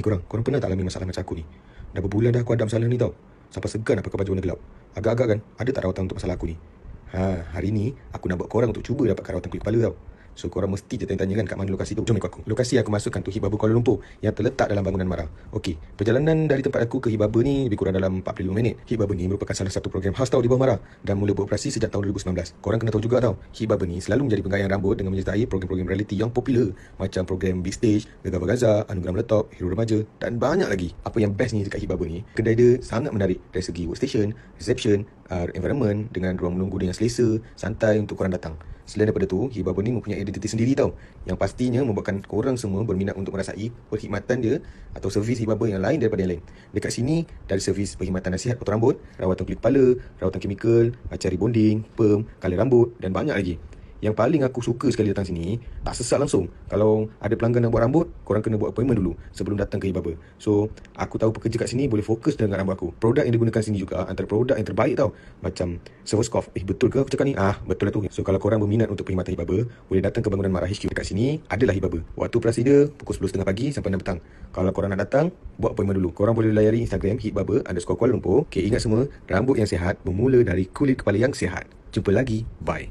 Eh korang, korang pernah tak alami masalah macam aku ni? Dah berbulan dah aku ada masalah ni tau. Sampai segan nak pakai baju warna gelap. Agak-agak kan, ada tak rawatan untuk masalah aku ni? Ha, hari ni aku nak buat korang untuk cuba dapatkan rawatan kulit kepala tau. So korang mesti tertanya-tanya kan kat mana lokasi tu. Jom ikut aku. Lokasi yang aku masukkan tu Hibabu Kuala Lumpur yang terletak dalam bangunan Mara. Okey, perjalanan dari tempat aku ke Hibabu ni lebih kurang dalam 45 minit. Hibabu ni merupakan salah satu program khas tau di bawah Mara dan mula beroperasi sejak tahun 2019. Korang kena tahu juga tau, Hibabu ni selalu menjadi penggayaan rambut dengan menyertai program-program reality yang popular macam program Big Stage, Gegar Gaza, Anugerah Meletop, Hero Remaja dan banyak lagi. Apa yang best ni dekat Hibabu ni, kedai dia sangat menarik dari segi workstation, reception uh, environment dengan ruang menunggu yang selesa, santai untuk korang datang. Selain daripada tu, hibah ni mempunyai identiti sendiri tau yang pastinya membuatkan korang semua berminat untuk merasai perkhidmatan dia atau servis hibah Hibabun yang lain daripada yang lain. Dekat sini, dari servis perkhidmatan nasihat potong rambut, rawatan kulit kepala, rawatan kimikal, acari bonding, perm, kala rambut dan banyak lagi. Yang paling aku suka sekali datang sini Tak sesak langsung Kalau ada pelanggan nak buat rambut Korang kena buat appointment dulu Sebelum datang ke Ibaba So aku tahu pekerja kat sini Boleh fokus dengan rambut aku Produk yang digunakan sini juga Antara produk yang terbaik tau Macam Servoscoff Eh betul ke aku cakap ni? Ah betul lah tu So kalau korang berminat untuk perkhidmatan Ibaba Boleh datang ke bangunan Mara HQ dekat sini Adalah Ibaba Waktu prosedur Pukul 10.30 pagi sampai 6 petang Kalau korang nak datang Buat appointment dulu Korang boleh layari Instagram Hitbaba underscore Kuala Lumpur Okay ingat semua Rambut yang sihat Bermula dari kulit kepala yang sihat Jumpa lagi Bye